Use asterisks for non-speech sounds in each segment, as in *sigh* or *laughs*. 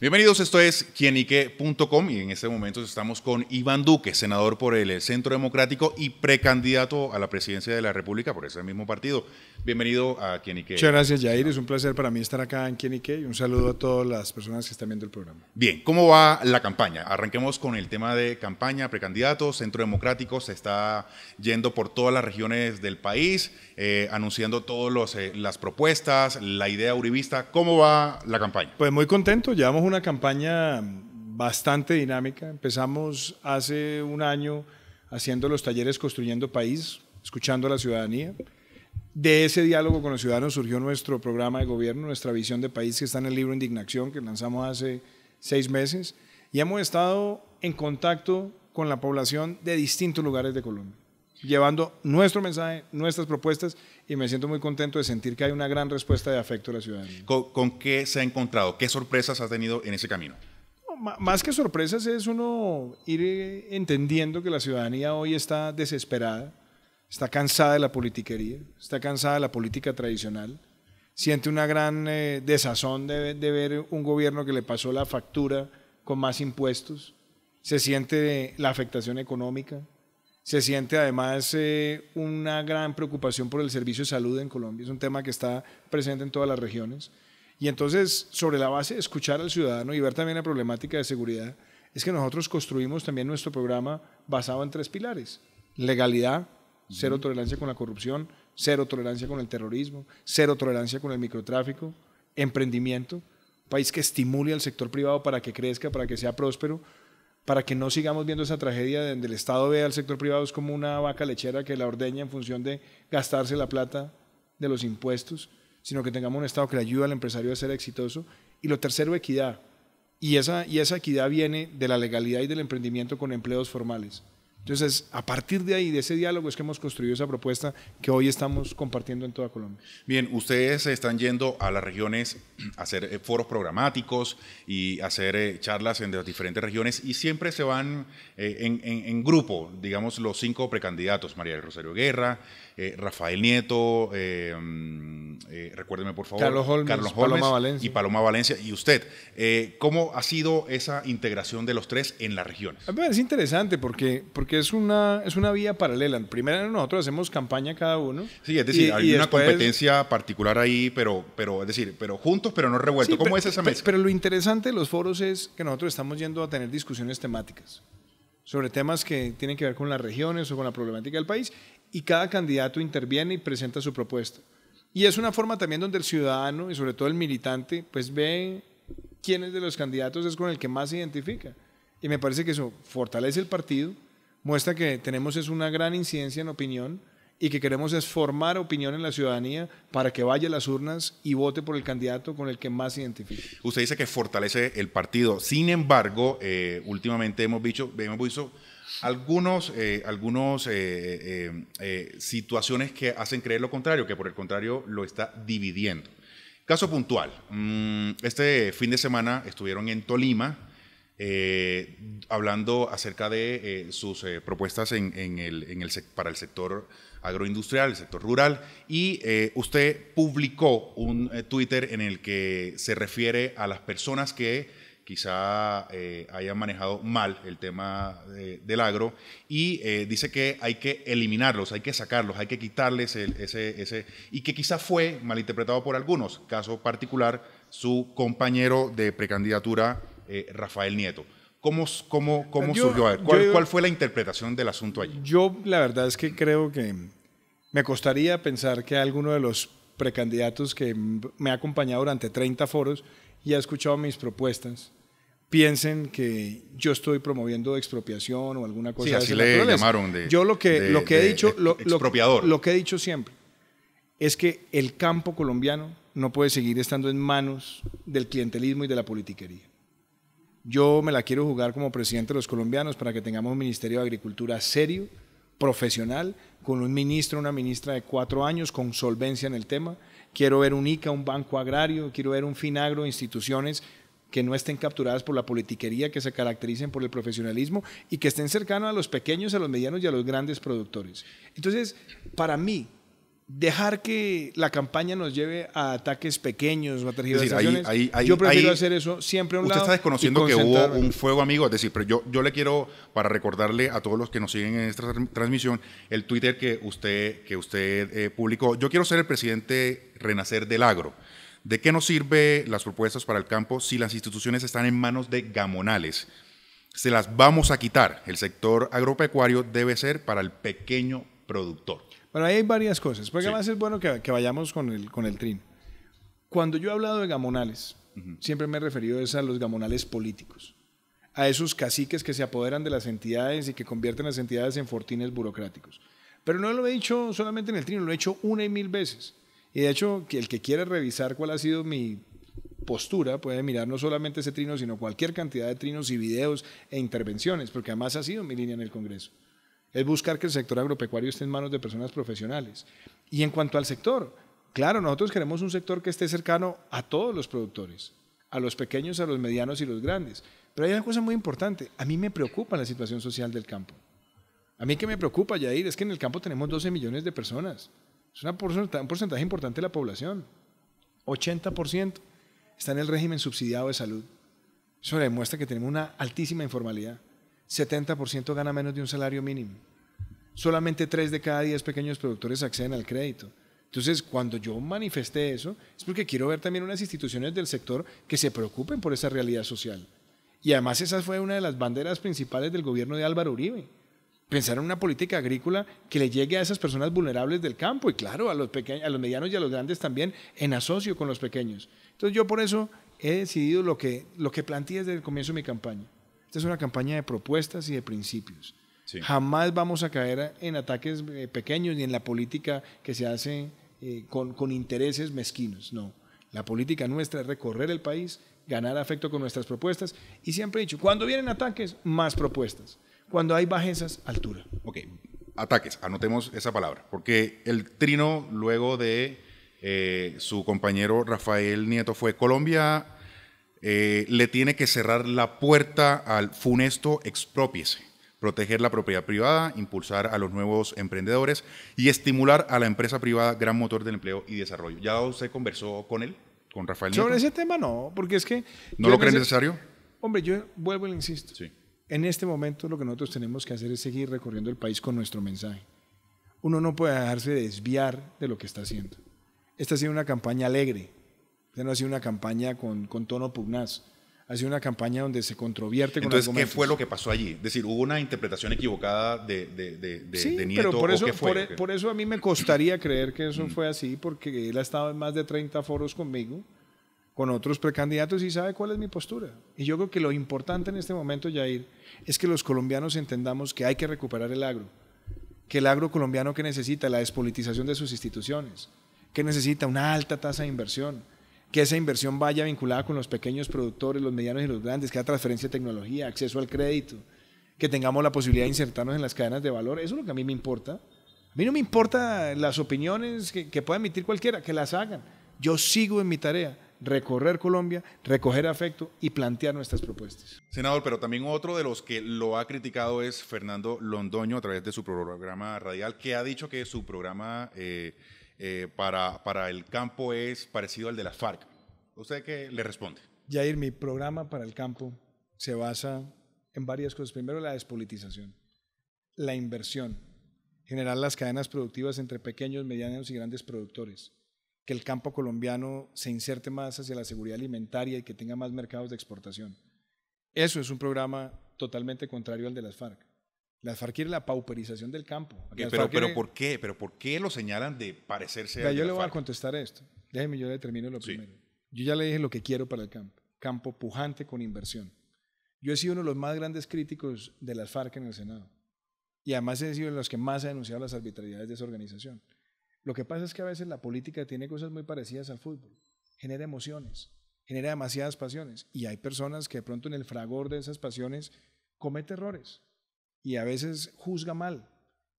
Bienvenidos, esto es quienique.com y en este momento estamos con Iván Duque, senador por el Centro Democrático y precandidato a la presidencia de la República por ese mismo partido. Bienvenido a Quienique. Muchas gracias, Jair. Es un placer para mí estar acá en Quienique y un saludo a todas las personas que están viendo el programa. Bien, ¿cómo va la campaña? Arranquemos con el tema de campaña, precandidato, Centro Democrático se está yendo por todas las regiones del país, eh, anunciando todas los eh, las propuestas, la idea uribista. ¿Cómo va la campaña? Pues muy contento, llevamos un una campaña bastante dinámica. Empezamos hace un año haciendo los talleres Construyendo País, escuchando a la ciudadanía. De ese diálogo con los ciudadanos surgió nuestro programa de gobierno, nuestra visión de país que está en el libro Indignación que lanzamos hace seis meses. Y hemos estado en contacto con la población de distintos lugares de Colombia llevando nuestro mensaje, nuestras propuestas y me siento muy contento de sentir que hay una gran respuesta de afecto a la ciudadanía. ¿Con, qué se ha encontrado? ¿Qué sorpresas ha tenido en ese camino? más que sorpresas es uno ir eh, entendiendo que la ciudadanía hoy está desesperada, está cansada de la politiquería, está cansada de la política tradicional, siente una gran eh, desazón de, de ver un gobierno que le pasó la factura con más impuestos, se siente la afectación económica, se siente además eh, una gran preocupación por el servicio de salud en Colombia. Es un tema que está presente en todas las regiones. Y entonces, sobre la base de escuchar al ciudadano y ver también la problemática de seguridad, es que nosotros construimos también nuestro programa basado en tres pilares. Legalidad, cero tolerancia con la corrupción, cero tolerancia con el terrorismo, cero tolerancia con el microtráfico, emprendimiento, país que estimule al sector privado para que crezca, para que sea próspero, para que no sigamos viendo esa tragedia donde el Estado vea al sector privado es como una vaca lechera que la ordeña en función de gastarse la plata de los impuestos, sino que tengamos un Estado que le ayude al empresario a ser exitoso. Y lo tercero, equidad. Y esa, y esa equidad viene de la legalidad y del emprendimiento con empleos formales. Entonces, a partir de ahí, de ese diálogo, es que hemos construido esa propuesta que hoy estamos compartiendo en toda Colombia. Bien, ustedes están yendo a las regiones a hacer eh, foros programáticos y hacer eh, charlas en las diferentes regiones y siempre se van eh, en, en grupo, digamos, los cinco precandidatos, María del Rosario Guerra, eh, Rafael Nieto, eh, mm, eh, recuérdeme por favor, Carlos Holmes, Carlos Paloma Valencia. y Paloma Valencia. Y usted, ¿cómo ha sido esa integración de los tres en las regiones? Es interesante porque, porque es, una, es una vía paralela. Primero nosotros hacemos campaña cada uno. Sí, es decir, hay una competencia particular ahí, pero, pero es decir, pero juntos, pero no revuelto, ¿Cómo es esa mesa? Pero, lo interesante de los foros es que nosotros estamos yendo a tener discusiones temáticas sobre temas que tienen que ver con las regiones o con la problemática del país y cada candidato interviene y presenta su propuesta. Y es una forma también donde el ciudadano y sobre todo el militante pues ve quién es de los candidatos es con el que más se identifica. Y me parece que eso fortalece el partido, muestra que tenemos es una gran incidencia en opinión y que queremos es formar opinión en la ciudadanía para que vaya a las urnas y vote por el candidato con el que más se identifica. Usted dice que fortalece el partido. Sin embargo, eh, últimamente hemos dicho, hemos visto algunos, eh, algunos eh, eh, situaciones que hacen creer lo contrario, que por el contrario lo está dividiendo. Caso puntual, mm, este fin de semana estuvieron en Tolima hablando acerca de sus propuestas para el sector agroindustrial, el sector rural, y usted publicó un Twitter en el que se refiere a las personas que quizá eh, hayan manejado mal el tema del agro y eh, dice que hay que eliminarlos, hay que sacarlos, hay que quitarles ese, ese, y que quizá fue malinterpretado por algunos, caso particular su compañero de precandidatura, eh, Rafael Nieto. ¿Cómo, cómo, cómo surgió? ¿Cuál, ¿Cuál fue la interpretación del asunto allí? Yo la verdad es que creo que me costaría pensar que alguno de los precandidatos que me ha acompañado durante 30 foros y ha escuchado mis propuestas, piensen que yo estoy promoviendo expropiación o alguna cosa sí, así le llamaron de, yo lo que lo que he dicho lo, expropiador. Lo, lo, que he dicho siempre es que el campo colombiano no puede seguir estando en manos del clientelismo y de la politiquería yo me la quiero jugar como presidente de los colombianos para que tengamos un ministerio de agricultura serio profesional con un ministro una ministra de cuatro años con solvencia en el tema quiero ver un ICA un banco agrario quiero ver un Finagro instituciones que no estén capturadas por la politiquería, que se caractericen por el profesionalismo y que estén cercanos a los pequeños, a los medianos y a los grandes productores. Entonces, para mí, dejar que la campaña nos lleve a ataques pequeños o a tergiversaciones, yo prefiero hacer eso siempre un usted Usted está desconociendo que hubo un fuego amigo, es decir, pero yo, yo le quiero, para recordarle a todos los que nos siguen en esta transmisión, el Twitter que usted, que usted eh, publicó, yo quiero ser el presidente renacer del agro. ¿De qué nos sirve las propuestas para el campo si las instituciones están en manos de gamonales? Se las vamos a quitar. El sector agropecuario debe ser para el pequeño productor. Bueno, ahí hay varias cosas, porque además es bueno que, vayamos con el, con trin. Cuando yo he hablado de gamonales, siempre me he referido a los gamonales políticos, a esos caciques que se apoderan de las entidades y que convierten las entidades en fortines burocráticos. Pero no lo he dicho solamente en el trino, lo he hecho una y mil veces. Y de hecho, el que quiere revisar cuál ha sido mi postura puede mirar no solamente ese trino, sino cualquier cantidad de trinos y videos e intervenciones, porque además ha sido mi línea en el Congreso. Es buscar que el sector agropecuario esté en manos de personas profesionales. Y en cuanto al sector, claro, nosotros queremos un sector que esté cercano a todos los productores, a los pequeños, a los medianos y los grandes. Pero hay una cosa muy importante, a mí me preocupa la situación social del campo. A mí que me preocupa, Yair, es que en el campo tenemos 12 millones de personas. Es un porcentaje importante de la población. 80% está en el régimen subsidiado de salud. Eso demuestra que tenemos una altísima informalidad. 70% gana menos de un salario mínimo. Solamente 3 de cada 10 pequeños productores acceden al crédito. Entonces, cuando yo manifesté eso, es porque quiero ver también unas instituciones del sector que se preocupen por esa realidad social. Y además esa fue una de las banderas principales del gobierno de Álvaro Uribe pensar en una política agrícola que le llegue a esas personas vulnerables del campo y claro, a los, pequeños, a los medianos y a los grandes también en asocio con los pequeños. Entonces yo por eso he decidido lo que, lo que planteé desde el comienzo de mi campaña. Esta es una campaña de propuestas y de principios. Jamás vamos a caer en ataques eh, pequeños ni en la política que se hace eh, con, con intereses mezquinos, no. La política nuestra es recorrer el país, ganar afecto con nuestras propuestas y siempre he dicho, cuando vienen ataques, más propuestas cuando hay bajezas, altura. Ok, ataques, anotemos esa palabra, porque el trino luego de eh, su compañero Rafael Nieto fue Colombia. Eh, le tiene que cerrar la puerta al funesto expropiese, proteger la propiedad privada, impulsar a los nuevos emprendedores y estimular a la empresa privada, gran motor del empleo y desarrollo. ¿Ya usted conversó con él, con Rafael Nieto? Sobre ese tema no, porque es que... ¿No lo cree necesario? Hombre, yo vuelvo y le insisto. Sí. En este momento lo que nosotros tenemos que hacer es seguir recorriendo el país con nuestro mensaje. Uno no puede dejarse desviar de lo que está haciendo. Esta ha sido una campaña alegre, esta no ha sido una campaña con, tono pugnaz ha sido una campaña donde se controvierte con Entonces, ¿qué fue lo que pasó allí? Es decir, ¿hubo una interpretación equivocada de, de, de, Nieto pero Por, e, por, eso a mí me costaría creer que eso fue así, porque él ha estado en más de 30 foros conmigo con otros precandidatos y sabe cuál es mi postura. Y yo creo que lo importante en este momento, Jair, es que los colombianos entendamos que hay que recuperar el agro, que el agro colombiano que necesita la despolitización de sus instituciones, que necesita una alta tasa de inversión, que esa inversión vaya vinculada con los pequeños productores, los medianos y los grandes, que haya transferencia de tecnología, acceso al crédito, que tengamos la posibilidad de insertarnos en las cadenas de valor. Eso es lo que a mí me importa. A mí no me importan las opiniones que, que pueda emitir cualquiera, que las hagan. Yo sigo en mi tarea recorrer Colombia, recoger afecto y plantear nuestras propuestas. Senador, pero también otro de los que lo ha criticado es Fernando Londoño a través de su programa radial, que ha dicho que su programa eh, eh, para, para el campo es parecido al de las FARC. ¿Usted qué le responde? Jair, mi programa para el campo se basa en varias cosas. Primero, la despolitización, la inversión, generar las cadenas productivas entre pequeños, medianos y grandes productores el campo colombiano se inserte más hacia la seguridad alimentaria y que tenga más mercados de exportación. Eso es un programa totalmente contrario al de las FARC. Las FARC quiere la pauperización del campo. Eh, pero, ¿por qué? ¿Pero por qué lo señalan de parecerse a Yo le voy a contestar esto. Déjeme, yo determino lo primero. Yo ya le dije lo que quiero para el campo. Campo pujante con inversión. Yo he sido uno de los más grandes críticos de las FARC en el Senado. Y además he sido de los que más ha denunciado las arbitrariedades de esa organización. Lo que pasa es que a veces la política tiene cosas muy parecidas al fútbol. Genera emociones, genera demasiadas pasiones. Y hay personas que de pronto en el fragor de esas pasiones comete errores. Y a veces juzga mal.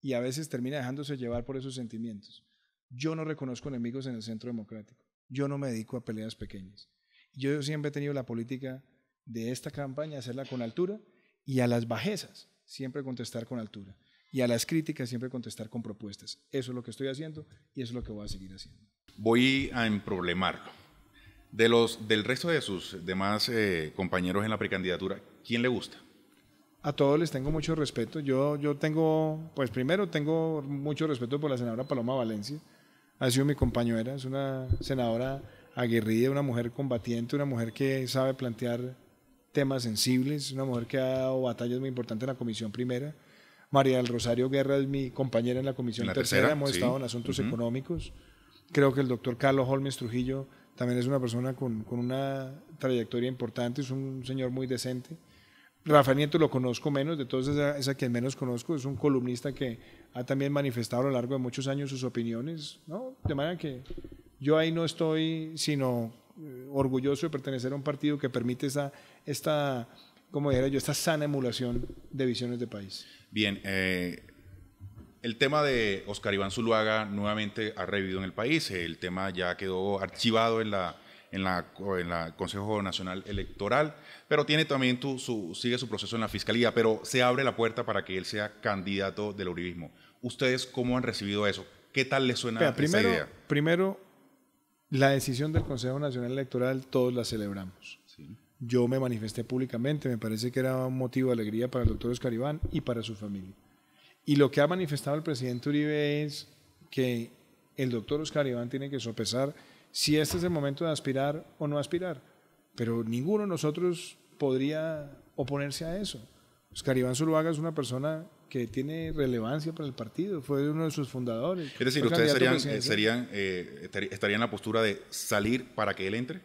Y a veces termina dejándose llevar por esos sentimientos. Yo no reconozco enemigos en el centro democrático. Yo no me dedico a peleas pequeñas. Yo siempre he tenido la política de esta campaña, hacerla con altura y a las bajezas, siempre contestar con altura y a las críticas siempre contestar con propuestas. Eso es lo que estoy haciendo y eso es lo que voy a seguir haciendo. Voy a emproblemarlo. De los, del resto de sus demás eh, compañeros en la precandidatura, ¿quién le gusta? A todos les tengo mucho respeto. Yo, yo tengo, pues primero tengo mucho respeto por la senadora Paloma Valencia. Ha sido mi compañera, es una senadora aguerrida, una mujer combatiente, una mujer que sabe plantear temas sensibles, una mujer que ha dado batallas muy importantes en la Comisión Primera. María del Rosario Guerra es mi compañera en la Comisión tercera, hemos estado en asuntos económicos. Creo que el doctor Carlos Holmes Trujillo también es una persona con, una trayectoria importante, es un señor muy decente. Rafa Nieto lo conozco menos, de todos es a que menos conozco, es un columnista que ha también manifestado a lo largo de muchos años sus opiniones, De manera que yo ahí no estoy sino eh, orgulloso de pertenecer a un partido que permite esa, esta, como dijera yo, esta sana emulación de visiones de país. Bien, eh, el tema de Oscar Iván Zuluaga nuevamente ha revivido en el país. El tema ya quedó archivado en la, en la, en la Consejo Nacional Electoral, pero tiene también su, sigue su proceso en la fiscalía, pero se abre la puerta para que él sea candidato del uribismo. ¿Ustedes cómo han recibido eso? ¿Qué tal les suena la primero, esa idea? Primero, la decisión del Consejo Nacional Electoral todos la celebramos. Sí yo me manifesté públicamente, me parece que era un motivo de alegría para el doctor Oscar Iván y para su familia. Y lo que ha manifestado el presidente Uribe es que el doctor Oscar Iván tiene que sopesar si este es el momento de aspirar o no aspirar. Pero ninguno de nosotros podría oponerse a eso. Oscar Iván Zuluaga es una persona que tiene relevancia para el partido, fue uno de sus fundadores. Es decir, ¿ustedes serían, eh, eh, estarían en la postura de salir para que él entre?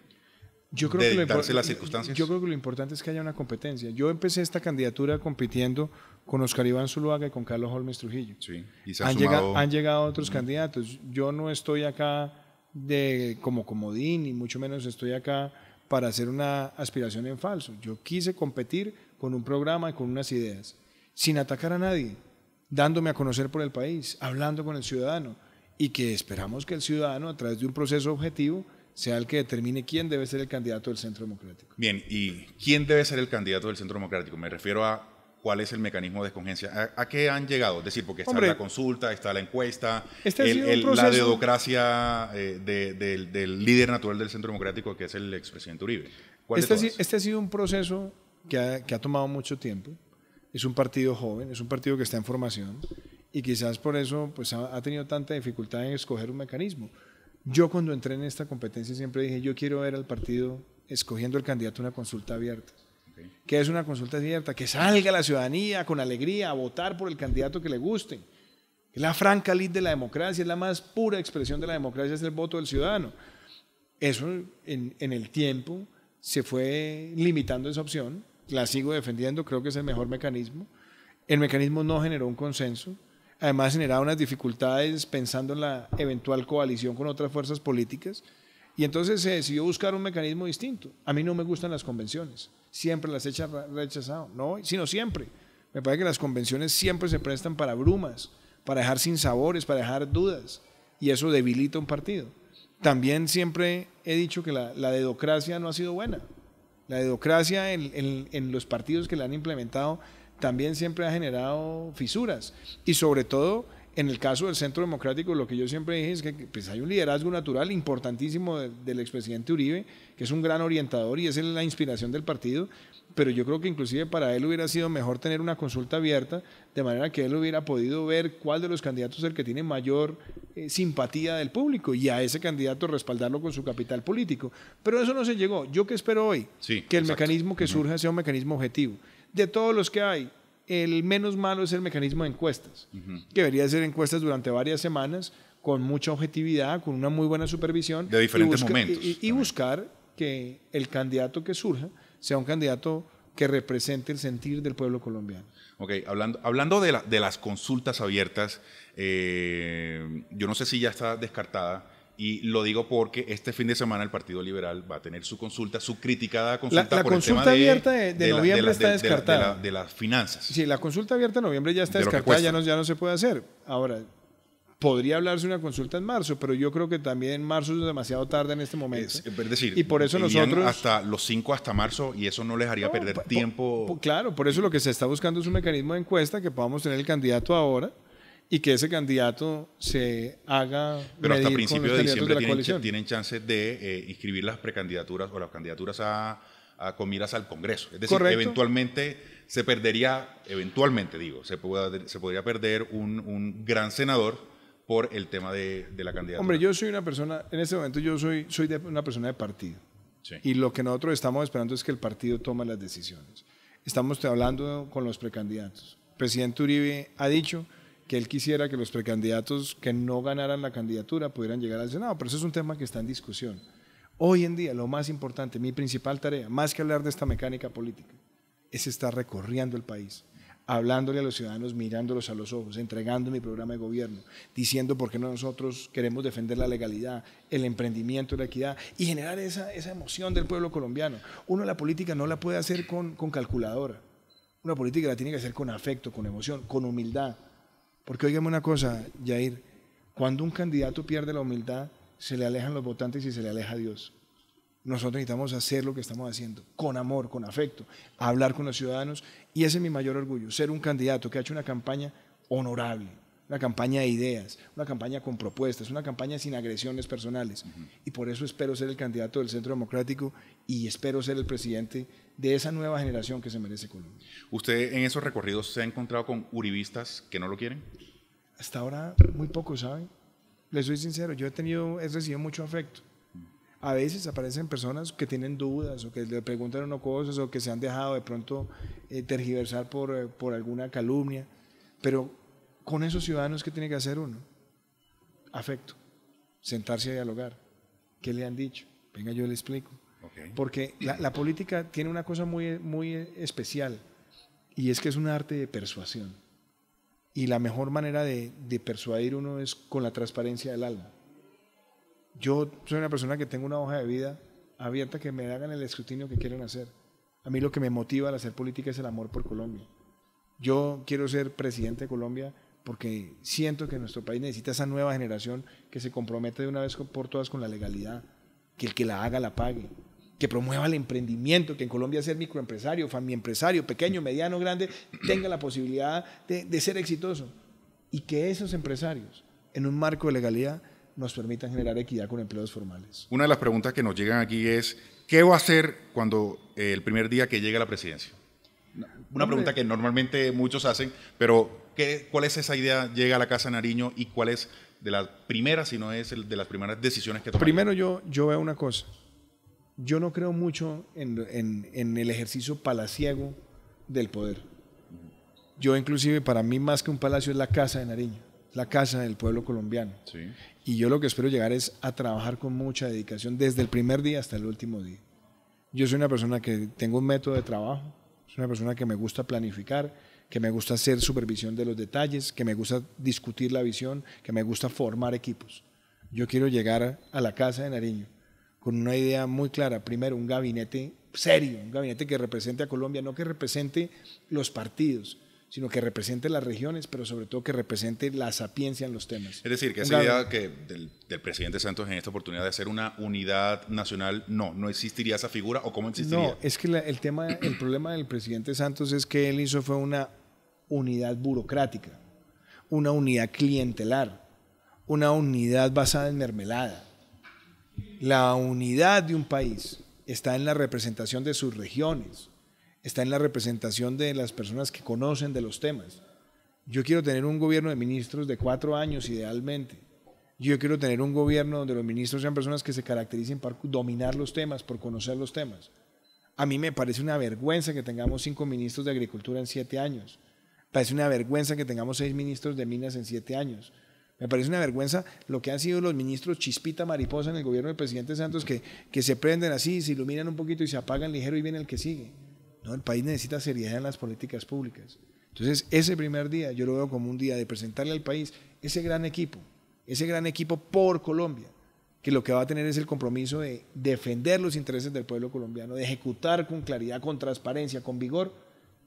yo creo que lo las circunstancias? Yo creo que lo importante es que haya una competencia. Yo empecé esta candidatura compitiendo con Oscar Iván Zuluaga y con Carlos Holmes Trujillo. Sí, y se han, llegado, han llegado otros candidatos. Yo no estoy acá de como comodín, ni mucho menos estoy acá para hacer una aspiración en falso. Yo quise competir con un programa y con unas ideas, sin atacar a nadie, dándome a conocer por el país, hablando con el ciudadano, y que esperamos que el ciudadano, a través de un proceso objetivo, sea el que determine quién debe ser el candidato del Centro Democrático. Bien, ¿y quién debe ser el candidato del Centro Democrático? Me refiero a cuál es el mecanismo de escogencia, a, qué han llegado, es decir, porque está la consulta, está la encuesta, este el, la deudocracia eh, del, líder natural del Centro Democrático, que es el expresidente Uribe. Este, este ha, sido un proceso que ha, que ha tomado mucho tiempo, es un partido joven, es un partido que está en formación y quizás por eso pues, ha, tenido tanta dificultad en escoger un mecanismo. Yo cuando entré en esta competencia siempre dije, yo quiero ver al partido escogiendo el candidato una consulta abierta. ¿Qué es una consulta abierta? Que salga la ciudadanía con alegría a votar por el candidato que le guste. La franca lid de la democracia, es la más pura expresión de la democracia, es el voto del ciudadano. Eso en el tiempo se fue limitando esa opción, la sigo defendiendo, creo que es el mejor mecanismo. El mecanismo no generó un consenso, además generaba unas dificultades pensando en la eventual coalición con otras fuerzas políticas. Y entonces se decidió buscar un mecanismo distinto. A mí no me gustan las convenciones, siempre las he rechazado, no, sino siempre. Me parece que las convenciones siempre se prestan para brumas, para dejar sin sabores, para dejar dudas, y eso debilita un partido. También siempre he dicho que la, la dedocracia no ha sido buena. La dedocracia en, en, en los partidos que la han implementado también siempre ha generado fisuras. Y sobre todo, en el caso del Centro Democrático, lo que yo siempre dije es que pues, hay un liderazgo natural importantísimo del expresidente Uribe, que es un gran orientador y es la inspiración del partido, pero yo creo que inclusive para él hubiera sido mejor tener una consulta abierta, de manera que él hubiera podido ver cuál de los candidatos es el que tiene mayor eh, simpatía del público y a ese candidato respaldarlo con su capital político. Pero eso no se llegó. ¿Yo qué espero hoy? que el mecanismo que surja sea un mecanismo objetivo de todos los que hay, el menos malo es el mecanismo de encuestas, que debería ser encuestas durante varias semanas, con mucha objetividad, con una muy buena supervisión. De diferentes y momentos. Y, buscar que el candidato que surja sea un candidato que represente el sentir del pueblo colombiano. Ok, hablando, hablando de, las consultas abiertas, eh, yo no sé si ya está descartada, y lo digo porque este fin de semana el Partido Liberal va a tener su consulta, su criticada consulta la, por consulta el tema abierta de, de noviembre de está descartada. De, las finanzas. Sí, la consulta abierta de noviembre ya está descartada, ya no, ya no se puede hacer. Ahora, podría hablarse una consulta en marzo, pero yo creo que también marzo es demasiado tarde en este momento. Es, decir, y por eso nosotros hasta los 5 hasta marzo y eso no les haría perder tiempo. claro, por eso lo que se está buscando es un mecanismo de encuesta que podamos tener el candidato ahora y que ese candidato se haga. Pero hasta principios de diciembre tienen, tienen, chance de eh, inscribir las precandidaturas o las candidaturas a, a al Congreso. Es decir, eventualmente se perdería, eventualmente digo, se, se podría perder un, un, gran senador por el tema de, de, la candidatura. Hombre, yo soy una persona, en este momento yo soy, soy de una persona de partido. Sí. Y lo que nosotros estamos esperando es que el partido tome las decisiones. Estamos hablando con los precandidatos. El presidente Uribe ha dicho que él quisiera que los precandidatos que no ganaran la candidatura pudieran llegar al Senado, pero eso es un tema que está en discusión. Hoy en día, lo más importante, mi principal tarea, más que hablar de esta mecánica política, es estar recorriendo el país, hablándole a los ciudadanos, mirándolos a los ojos, entregando mi programa de gobierno, diciendo por qué nosotros queremos defender la legalidad, el emprendimiento, la equidad y generar esa, esa emoción del pueblo colombiano. Uno la política no la puede hacer con calculadora, una política la tiene que hacer con afecto, con emoción, con humildad, porque oígame una cosa, Jair, cuando un candidato pierde la humildad, se le alejan los votantes y se le aleja a Dios. Nosotros necesitamos hacer lo que estamos haciendo, con amor, con afecto, hablar con los ciudadanos, y ese es mi mayor orgullo, ser un candidato que ha hecho una campaña honorable, una campaña de ideas, una campaña con propuestas, una campaña sin agresiones personales. Y por eso espero ser el candidato del Centro Democrático y espero ser el presidente de esa nueva generación que se merece Colombia. ¿Usted en esos recorridos se ha encontrado con uribistas que no lo quieren? Hasta ahora muy pocos, ¿saben? Les soy sincero, yo he tenido, he recibido mucho afecto. A veces aparecen personas que tienen dudas o que le preguntan uno cosas o que se han dejado de pronto eh, tergiversar por, eh, por alguna calumnia, pero con esos ciudadanos, ¿qué tiene que hacer uno? Afecto, sentarse a dialogar. ¿Qué le han dicho? Venga, yo le explico. Porque la, política tiene una cosa muy, muy especial y es que es un arte de persuasión. Y la mejor manera de, de persuadir uno es con la transparencia del alma. Yo soy una persona que tengo una hoja de vida abierta que me hagan el escrutinio que quieren hacer. A mí lo que me motiva al hacer política es el amor por Colombia. Yo quiero ser presidente de Colombia porque siento que nuestro país necesita esa nueva generación que se compromete de una vez por todas con la legalidad, que el que la haga la pague, que promueva el emprendimiento, que en Colombia ser microempresario, empresario pequeño, mediano, grande, tenga la posibilidad de, ser exitoso y que esos empresarios, en un marco de legalidad, nos permitan generar equidad con empleos formales. Una de las preguntas que nos llegan aquí es, ¿qué va a hacer cuando eh, el primer día que llegue a la presidencia? Una pregunta que normalmente muchos hacen, pero ¿Cuál es esa idea? Llega a la casa de Nariño y cuál es de las primeras, si no es de las primeras decisiones que toma? Primero yo, yo veo una cosa. Yo no creo mucho en, el ejercicio palaciego del poder. Yo inclusive, para mí más que un palacio es la casa de Nariño, la casa del pueblo colombiano. Y yo lo que espero llegar es a trabajar con mucha dedicación desde el primer día hasta el último día. Yo soy una persona que tengo un método de trabajo, soy una persona que me gusta planificar, que me gusta hacer supervisión de los detalles, que me gusta discutir la visión, que me gusta formar equipos. Yo quiero llegar a la casa de Nariño con una idea muy clara. Primero, un gabinete serio, un gabinete que represente a Colombia, no que represente los partidos, sino que represente las regiones, pero sobre todo que represente la sapiencia en los temas. Es decir, que esa idea que del, presidente Santos en esta oportunidad de hacer una unidad nacional, no, no existiría esa figura o cómo existiría. No, es que el tema, el problema del presidente Santos es que él hizo fue una unidad burocrática, una unidad clientelar, una unidad basada en mermelada. La unidad de un país está en la representación de sus regiones está en la representación de las personas que conocen de los temas. Yo quiero tener un gobierno de ministros de cuatro años, idealmente. Yo quiero tener un gobierno donde los ministros sean personas que se caractericen por dominar los temas, por conocer los temas. A mí me parece una vergüenza que tengamos cinco ministros de Agricultura en siete años. Parece una vergüenza que tengamos seis ministros de Minas en siete años. Me parece una vergüenza lo que han sido los ministros chispita mariposa en el gobierno del presidente Santos, que, que se prenden así, se iluminan un poquito y se apagan ligero y viene el que sigue. El país necesita seriedad en las políticas públicas. Entonces, ese primer día yo lo veo como un día de presentarle al país ese gran equipo, ese gran equipo por Colombia, que lo que va a tener es el compromiso de defender los intereses del pueblo colombiano, de ejecutar con claridad, con transparencia, con vigor,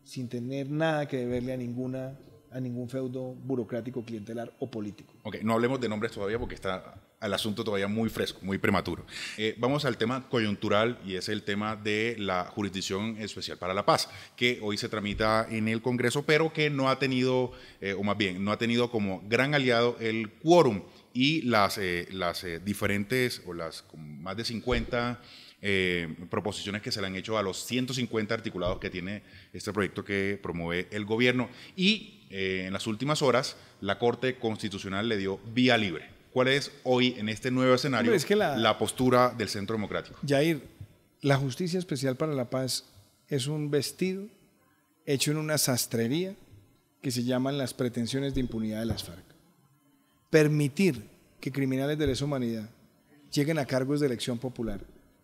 sin tener nada que deberle a ninguna a ningún feudo burocrático, clientelar o político. Ok, no hablemos de nombres todavía porque está al asunto todavía muy fresco, muy prematuro. Eh, vamos al tema coyuntural y es el tema de la jurisdicción especial para la paz, que hoy se tramita en el Congreso, pero que no ha tenido, eh, o más bien, no ha tenido como gran aliado el quórum y las, eh, diferentes, o las más de 50 proposiciones que se le han hecho a los 150 articulados que tiene este proyecto que promueve el gobierno. Y en las últimas horas, la Corte Constitucional le dio vía libre. ¿Cuál es hoy, en este nuevo escenario, la, postura del Centro Democrático? Jair, la Justicia Especial para la Paz es un vestido hecho en una sastrería que se llaman las pretensiones de impunidad de las FARC. Permitir que criminales de lesa humanidad lleguen a cargos de elección popular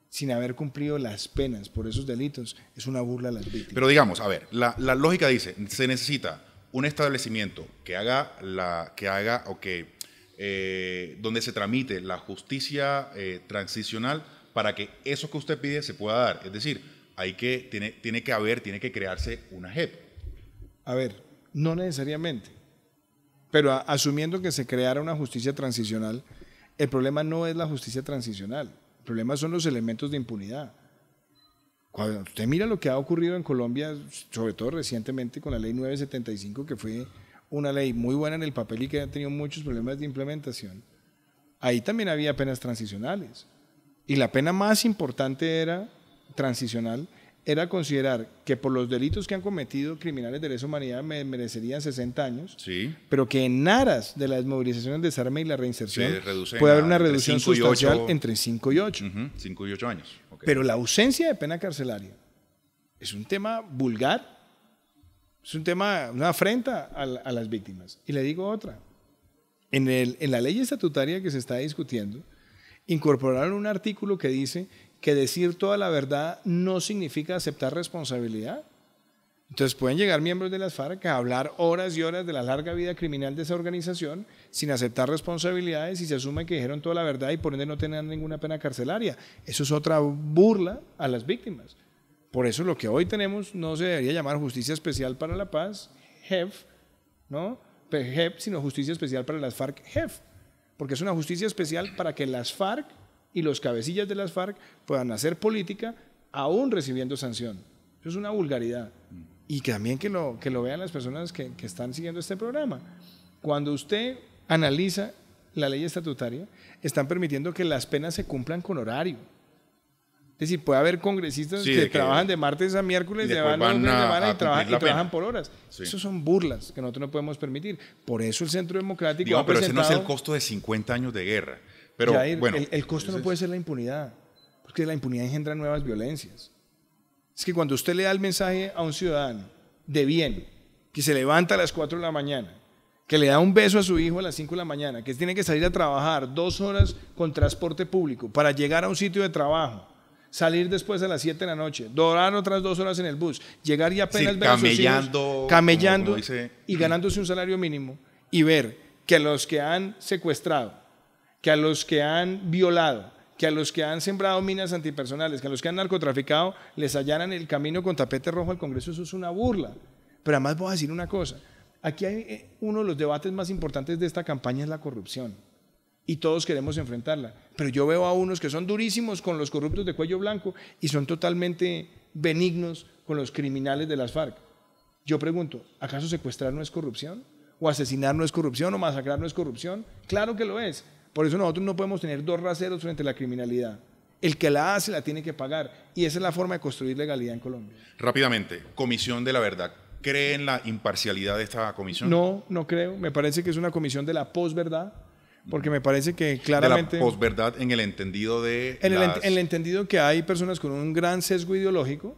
sin haber cumplido las penas por esos delitos es una burla a las víctimas. Pero digamos, a ver, la, la lógica dice, se necesita un establecimiento que haga, la, que haga o que eh, donde se tramite la justicia eh, transicional para que eso que usted pide se pueda dar. Es decir, hay que, tiene, tiene que haber, tiene que crearse una JEP. A ver, no necesariamente, pero asumiendo que se creara una justicia transicional, el problema no es la justicia transicional, el problema son los elementos de impunidad. Cuando usted mira lo que ha ocurrido en Colombia, sobre todo recientemente con la ley 975, que fue una ley muy buena en el papel y que ha tenido muchos problemas de implementación, ahí también había penas transicionales. Y la pena más importante era transicional era considerar que por los delitos que han cometido criminales de lesa humanidad merecerían 60 años, sí. pero que en aras de la desmovilización, el desarme y la reinserción puede haber una reducción sustancial entre 5 y 8. 5 y 8 años. Pero la ausencia de pena carcelaria es un tema vulgar es un tema, una afrenta a, las víctimas. Y le digo otra. En, en la ley estatutaria que se está discutiendo, incorporaron un artículo que dice que decir toda la verdad no significa aceptar responsabilidad. Entonces pueden llegar miembros de las FARC a hablar horas y horas de la larga vida criminal de esa organización sin aceptar responsabilidades y se asume que dijeron toda la verdad y por ende no tenían ninguna pena carcelaria. Eso es otra burla a las víctimas. Por eso lo que hoy tenemos no se debería llamar Justicia Especial para la Paz, JEF, ¿no? E sino Justicia Especial para las FARC, JEF, porque es una justicia especial para que las FARC y los cabecillas de las FARC puedan hacer política aún recibiendo sanción. Eso es una vulgaridad. Y también que lo, que lo vean las personas que, que están siguiendo este programa. Cuando usted analiza la ley estatutaria, están permitiendo que las penas se cumplan con horario. Es decir, puede haber congresistas que, trabajan de martes a miércoles, y, trabajan, por horas. Eso son burlas que nosotros no podemos permitir. Por eso el Centro Democrático. Digo, pero ese no es el costo de 50 años de guerra. Pero bueno, el, costo no puede ser la impunidad, porque la impunidad engendra nuevas violencias. Es que cuando usted le da el mensaje a un ciudadano de bien, que se levanta a las 4 de la mañana, que le da un beso a su hijo a las 5 de la mañana, que tiene que salir a trabajar dos horas con transporte público para llegar a un sitio de trabajo, salir después a las 7 de la noche, dorar otras dos horas en el bus, llegar y apenas ver camellando, camellando y ganándose un salario mínimo y ver que a los que han secuestrado, que a los que han violado, que a los que han sembrado minas antipersonales, que a los que han narcotraficado, les hallaran el camino con tapete rojo al Congreso, eso es una burla. Pero además voy a decir una cosa, aquí hay eh, uno de los debates más importantes de esta campaña es la corrupción y todos queremos enfrentarla. Pero yo veo a unos que son durísimos con los corruptos de cuello blanco y son totalmente benignos con los criminales de las FARC. Yo pregunto, ¿acaso secuestrar no es corrupción? ¿O asesinar no es corrupción? ¿O masacrar no es corrupción? Claro que lo es. Por eso nosotros no podemos tener dos raseros frente a la criminalidad. El que la hace la tiene que pagar. Y esa es la forma de construir legalidad en Colombia. Rápidamente, Comisión de la Verdad. ¿Cree en la imparcialidad de esta comisión? No, no creo. Me parece que es una comisión de la posverdad porque me parece que claramente... De la posverdad en el entendido de... en el entendido que hay personas con un gran sesgo ideológico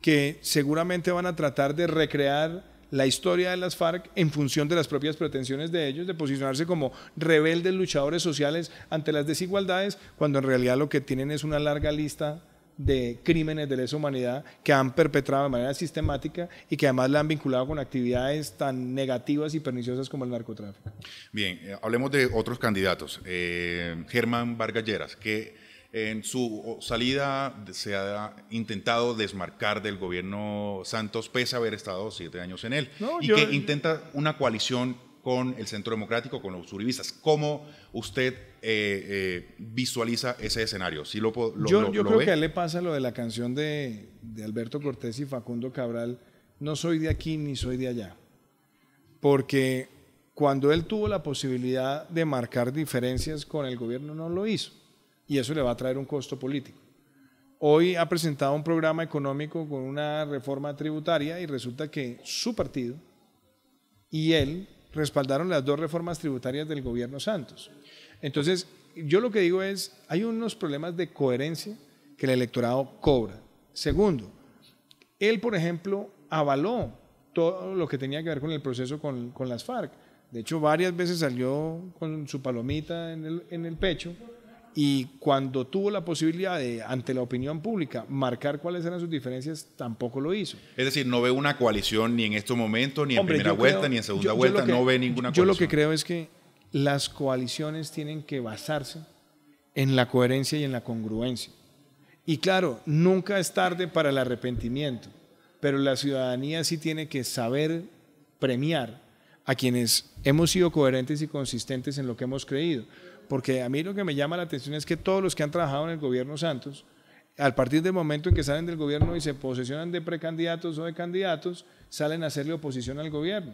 que seguramente van a tratar de recrear la historia de las FARC en función de las propias pretensiones de ellos, de posicionarse como rebeldes luchadores sociales ante las desigualdades, cuando en realidad lo que tienen es una larga lista de crímenes de lesa humanidad que han perpetrado de manera sistemática y que además la han vinculado con actividades tan negativas y perniciosas como el narcotráfico. Bien, eh, hablemos de otros candidatos. Eh, Germán Vargas que en su salida se ha intentado desmarcar del gobierno Santos, pese a haber estado siete años en él, y que intenta una coalición con el Centro Democrático, con los uribistas. ¿Cómo usted eh, eh, visualiza ese escenario? Si lo, yo, yo creo que a él le pasa lo de la canción de, de Alberto Cortés y Facundo Cabral, no soy de aquí ni soy de allá. Porque cuando él tuvo la posibilidad de marcar diferencias con el gobierno, no lo hizo. Y eso le va a traer un costo político. Hoy ha presentado un programa económico con una reforma tributaria y resulta que su partido y él respaldaron las dos reformas tributarias del gobierno Santos. Entonces, yo lo que digo es, hay unos problemas de coherencia que el electorado cobra. Segundo, él, por ejemplo, avaló todo lo que tenía que ver con el proceso con, las FARC. De hecho, varias veces salió con su palomita en el, en el pecho y cuando tuvo la posibilidad de, ante la opinión pública, marcar cuáles eran sus diferencias, tampoco lo hizo. Es decir, no ve una coalición ni en estos momentos, ni en primera vuelta, ni en segunda vuelta, no ve ninguna coalición. Yo lo que creo es que las coaliciones tienen que basarse en la coherencia y en la congruencia. Y claro, nunca es tarde para el arrepentimiento, pero la ciudadanía sí tiene que saber premiar a quienes hemos sido coherentes y consistentes en lo que hemos creído porque a mí lo que me llama la atención es que todos los que han trabajado en el gobierno Santos, al partir del momento en que salen del gobierno y se posesionan de precandidatos o de candidatos, salen a hacerle oposición al gobierno.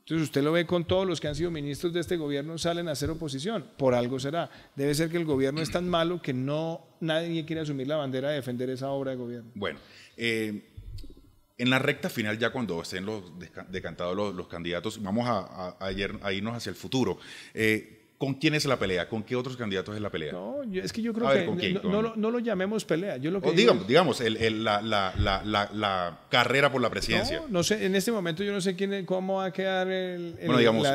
Entonces usted lo ve con todos los que han sido ministros de este gobierno, salen a hacer oposición. Por algo será. Debe ser que el gobierno es tan malo que no nadie quiere asumir la bandera de defender esa obra de gobierno. Bueno, eh, en la recta final, ya cuando estén los decantados los, candidatos, vamos a, irnos hacia el futuro. Eh, ¿Con quién es la pelea? ¿Con qué otros candidatos es la pelea? No, es que yo creo que No, lo, llamemos pelea. Yo digamos, digamos la, carrera por la presidencia. No, sé, en este momento yo no sé quién, cómo va a quedar el,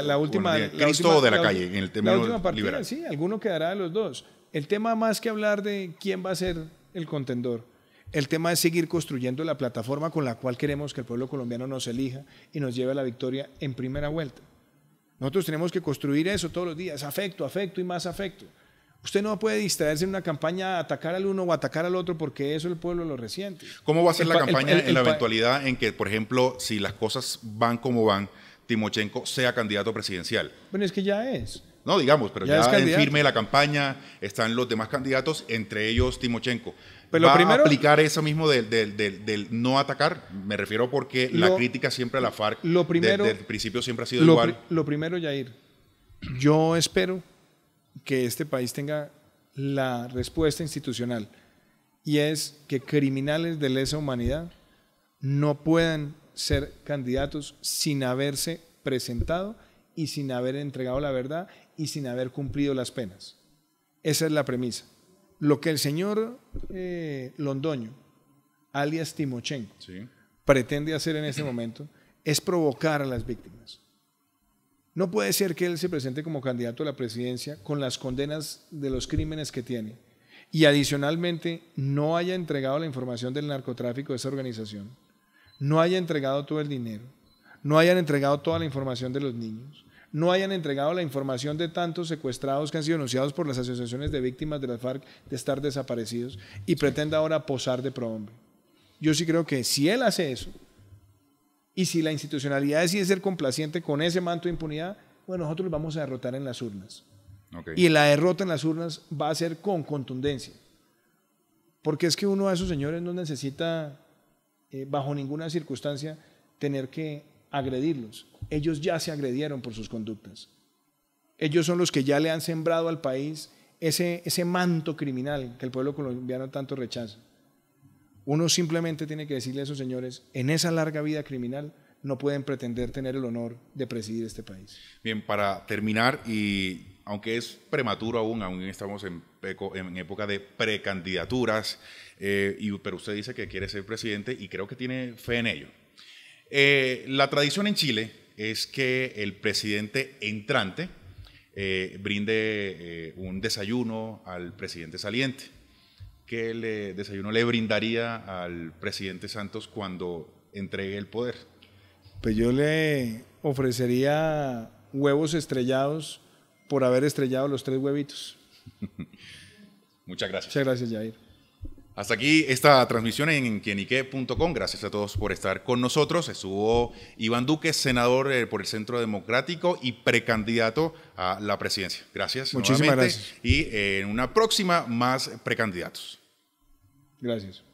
la, última... Bueno, Cristo de la, calle, en el tema última Partida, sí, alguno quedará de los dos. El tema más que hablar de quién va a ser el contendor, el tema es seguir construyendo la plataforma con la cual queremos que el pueblo colombiano nos elija y nos lleve a la victoria en primera vuelta. Nosotros tenemos que construir eso todos los días, afecto, afecto y más afecto. Usted no puede distraerse en una campaña a atacar al uno o atacar al otro porque eso el pueblo lo resiente. ¿Cómo va a ser la campaña en la eventualidad en que, por ejemplo, si las cosas van como van, Timochenko sea candidato presidencial? Bueno, es que ya es. No, digamos, pero ya, en firme la campaña están los demás candidatos, entre ellos Timochenko. Pero pues va a aplicar eso mismo del, del, no atacar. Me refiero porque la crítica siempre a la FARC lo primero, desde el principio siempre ha sido igual. lo primero, Yair, yo espero que este país tenga la respuesta institucional y es que criminales de lesa humanidad no puedan ser candidatos sin haberse presentado y sin haber entregado la verdad y sin haber cumplido las penas. Esa es la premisa lo que el señor eh, Londoño, alias Timochenko, pretende hacer en este momento es provocar a las víctimas. No puede ser que él se presente como candidato a la presidencia con las condenas de los crímenes que tiene y adicionalmente no haya entregado la información del narcotráfico de esa organización, no haya entregado todo el dinero, no hayan entregado toda la información de los niños, no hayan entregado la información de tantos secuestrados que han sido denunciados por las asociaciones de víctimas de las FARC de estar desaparecidos y pretenda ahora posar de prohombre. Yo sí creo que si él hace eso y si la institucionalidad decide ser complaciente con ese manto de impunidad, bueno, nosotros lo vamos a derrotar en las urnas. Y la derrota en las urnas va a ser con contundencia. Porque es que uno de esos señores no necesita, eh, bajo ninguna circunstancia, tener que agredirlos. Ellos ya se agredieron por sus conductas. Ellos son los que ya le han sembrado al país ese, ese manto criminal que el pueblo colombiano tanto rechaza. Uno simplemente tiene que decirle a esos señores, en esa larga vida criminal, no pueden pretender tener el honor de presidir este país. Bien, para terminar, y aunque es prematuro aún, aún estamos en, en época de precandidaturas, eh, y, pero usted dice que quiere ser presidente y creo que tiene fe en ello. Eh, la tradición en Chile es que el presidente entrante eh, brinde eh, un desayuno al presidente saliente. ¿Qué desayuno le brindaría al presidente Santos cuando entregue el poder? Pues yo le ofrecería huevos estrellados por haber estrellado los tres huevitos. *laughs* Muchas gracias. Muchas gracias, Jair. Hasta aquí esta transmisión en quienique.com. Gracias a todos por estar con nosotros. Estuvo Iván Duque, senador eh, por el Centro Democrático y precandidato a la presidencia. Gracias. Muchísimas gracias. Y eh, en una próxima, más precandidatos. Gracias.